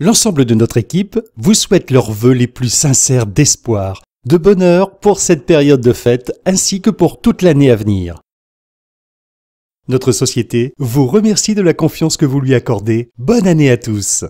L'ensemble de notre équipe vous souhaite leurs vœux les plus sincères d'espoir, de bonheur pour cette période de fête ainsi que pour toute l'année à venir. Notre société vous remercie de la confiance que vous lui accordez. Bonne année à tous